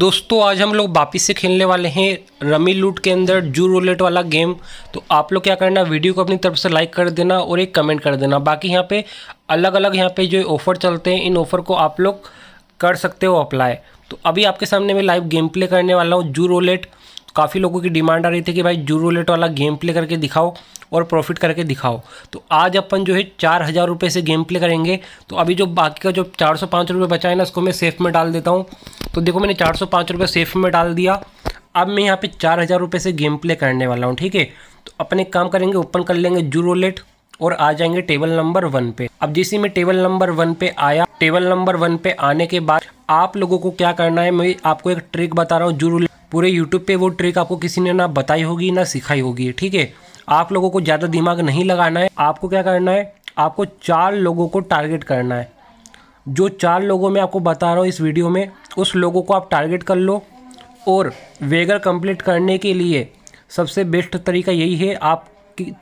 दोस्तों आज हम लोग वापिस से खेलने वाले हैं रमी लूट के अंदर जू रोलेट वाला गेम तो आप लोग क्या करना वीडियो को अपनी तरफ से लाइक कर देना और एक कमेंट कर देना बाकी यहाँ पे अलग अलग यहाँ पे जो ऑफ़र चलते हैं इन ऑफ़र को आप लोग कर सकते हो अप्लाई तो अभी आपके सामने मैं लाइव गेम प्ले करने वाला हूँ जू रोलेट काफ़ी लोगों की डिमांड आ रही थी कि भाई जू रोलेट वाला गेम प्ले करके दिखाओ और प्रॉफिट करके दिखाओ तो आज अपन जो है चार हज़ार रुपये से गेम प्ले करेंगे तो अभी जो बाकी का जो चार सौ पाँच रुपये बचा है ना उसको मैं सेफ में डाल देता हूँ तो देखो मैंने चार सौ पाँच रुपये सेफ में डाल दिया अब मैं यहाँ पे चार हज़ार रुपये से गेम प्ले करने वाला हूँ ठीक है तो अपने काम करेंगे ओपन कर लेंगे जू रोलेट और आ जाएंगे टेबल नंबर वन पे अब जैसे मैं टेबल नंबर वन पे आया टेबल नंबर वन पे आने के बाद आप लोगों को क्या करना है मैं आपको एक ट्रिक बता रहा हूँ जू रोलेट पूरे यूट्यूब पे वो ट्रिक आपको किसी ने ना बताई होगी ना सिखाई होगी ठीक है आप लोगों को ज़्यादा दिमाग नहीं लगाना है आपको क्या करना है आपको चार लोगों को टारगेट करना है जो चार लोगों में आपको बता रहा हूँ इस वीडियो में उस लोगों को आप टारगेट कर लो और वेगर कंप्लीट करने के लिए सबसे बेस्ट तरीका यही है आप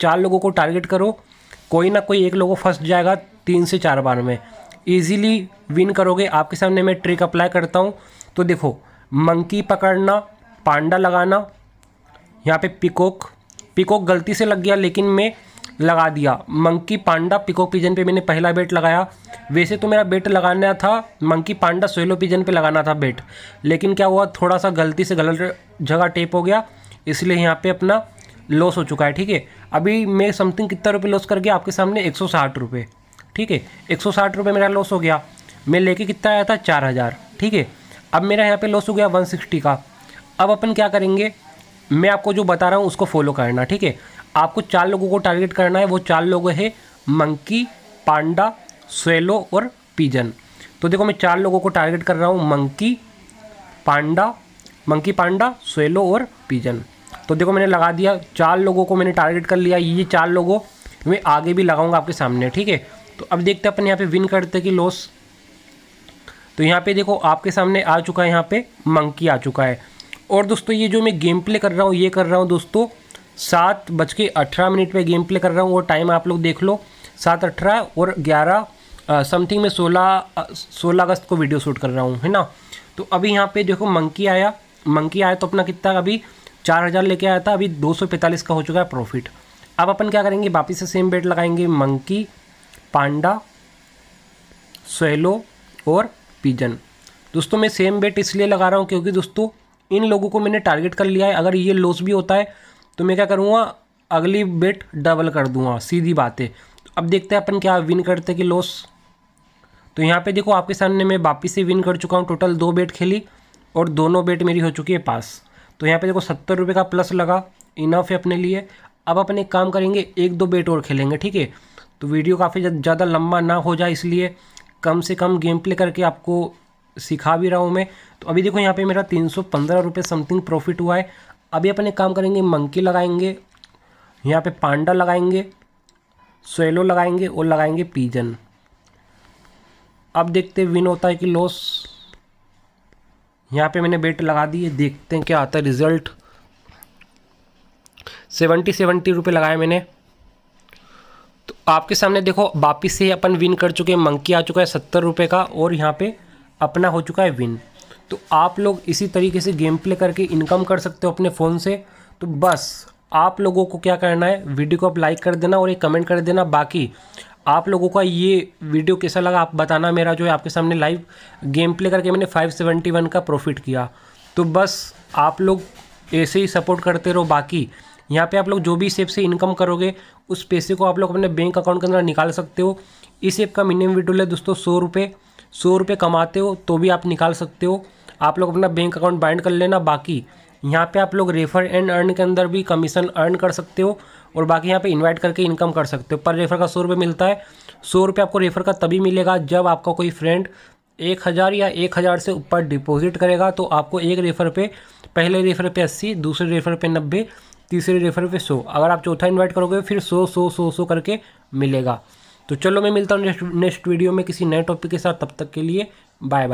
चार लोगों को टारगेट करो कोई ना कोई एक लोगों फंस जाएगा तीन से चार बार में ईजीली विन करोगे आपके सामने मैं ट्रिक अप्लाई करता हूँ तो देखो मंकी पकड़ना पांडा लगाना यहाँ पे पिकोक पिकोक गलती से लग गया लेकिन मैं लगा दिया मंकी पांडा पिको पिजन पे मैंने पहला बेट लगाया वैसे तो मेरा बेट लगाना था मंकी पांडा सोलो पिजन पे लगाना था बेट लेकिन क्या हुआ थोड़ा सा गलती से गलत जगह टेप हो गया इसलिए यहाँ पे अपना लॉस हो चुका है ठीक है अभी मैं समथिंग कितना रुपये लॉस कर गया आपके सामने एक सौ साठ रुपये ठीक है एक सौ साठ रुपये मेरा लॉस हो गया मैं लेके कितना आया था चार हज़ार ठीक है अब मेरा यहाँ पर लॉस हो गया वन सिक्सटी का अब अपन क्या करेंगे मैं आपको जो बता रहा हूँ उसको फॉलो करना ठीक है आपको चार लोगों को टारगेट करना है वो चार लोग हैं मंकी पांडा स्वेलो और पिजन तो देखो मैं चार लोगों को टारगेट कर रहा हूँ monkey panda monkey panda swallow और पिजन तो देखो मैंने लगा दिया चार लोगों को मैंने टारगेट कर लिया ये चार लोगों मैं आगे भी लगाऊंगा आपके सामने ठीक है तो अब देखते हैं अपन यहाँ पे विन करते कि लॉस तो यहाँ पे देखो आपके सामने आ चुका है यहाँ पे मंकी आ चुका है और दोस्तों ये जो मैं गेम प्ले कर रहा हूँ ये कर रहा हूँ दोस्तों सात बज के अठारह मिनट पर गेम प्ले कर रहा हूँ वो टाइम आप लोग देख लो सात अठारह और ग्यारह समथिंग में सोलह सोलह अगस्त को वीडियो शूट कर रहा हूँ है ना तो अभी यहाँ पे देखो मंकी आया मंकी आया तो अपना कितना अभी चार हज़ार लेके आया था अभी दो सौ पैंतालीस का हो चुका है प्रॉफिट अब अपन क्या करेंगे वापिस से सेम बेट लगाएंगे मंकी पांडा सोलो और पिजन दोस्तों मैं सेम बेट इसलिए लगा रहा हूँ क्योंकि दोस्तों इन लोगों को मैंने टारगेट कर लिया है अगर ये लॉस भी होता है तो मैं क्या करूँगा अगली बेट डबल कर दूँगा सीधी बात है तो अब देखते हैं अपन क्या विन करते कि लॉस तो यहाँ पे देखो आपके सामने मैं वापिस से विन कर चुका हूँ टोटल दो बेट खेली और दोनों बेट मेरी हो चुकी है पास तो यहाँ पे देखो सत्तर रुपये का प्लस लगा इनफ है अपने लिए अब अपन एक काम करेंगे एक दो बेट और खेलेंगे ठीक है तो वीडियो काफ़ी ज़्यादा लंबा ना हो जाए इसलिए कम से कम गेम प्ले करके आपको सिखा भी रहा हूँ मैं तो अभी देखो यहाँ पे मेरा तीन सौ पंद्रह रुपये समथिंग प्रॉफिट हुआ है अभी अपन एक काम करेंगे मंकी लगाएंगे यहाँ पे पांडा लगाएंगे सोलो लगाएंगे और लगाएंगे पीजन अब देखते विन होता है कि लॉस यहाँ पे मैंने बेट लगा दी है देखते हैं क्या आता है रिजल्ट सेवेंटी सेवेंटी रुपये लगाए मैंने तो आपके सामने देखो वापिस से अपन विन कर चुके हैं मंकी आ चुका है सत्तर रुपये का और यहाँ पे अपना हो चुका है विन तो आप लोग इसी तरीके से गेम प्ले करके इनकम कर सकते हो अपने फ़ोन से तो बस आप लोगों को क्या करना है वीडियो को आप लाइक कर देना और एक कमेंट कर देना बाकी आप लोगों का ये वीडियो कैसा लगा आप बताना मेरा जो है आपके सामने लाइव गेम प्ले करके मैंने 571 का प्रॉफिट किया तो बस आप लोग ऐसे ही सपोर्ट करते रहो बाकी यहाँ पे आप लोग जो भी सेप से इनकम करोगे उस पैसे को आप लोग अपने बैंक अकाउंट के अंदर निकाल सकते हो इस ऐप का मिनिमम वीडियो ले दोस्तों सौ रुपये सौ रुपये कमाते हो तो भी आप निकाल सकते हो आप लोग अपना बैंक अकाउंट बाइंड कर लेना बाकी यहाँ पे आप लोग रेफर एंड अर्न के अंदर भी कमीशन अर्न कर सकते हो और बाकी यहाँ पे इनवाइट करके इनकम कर सकते हो पर रेफर का सौ रुपये मिलता है सौ रुपये आपको रेफर का तभी मिलेगा जब आपका कोई फ्रेंड एक हज़ार या एक हज़ार से ऊपर डिपॉजिट करेगा तो आपको एक रेफर पे पहले रेफर पे अस्सी दूसरे रेफर पे नब्बे तीसरे रेफर पे सौ अगर आप चौथा इन्वाइट करोगे फिर सौ सौ सौ सौ करके मिलेगा तो चलो मैं मिलता हूँ नेक्स्ट वीडियो में किसी नए टॉपिक के साथ तब तक के लिए बाय बाय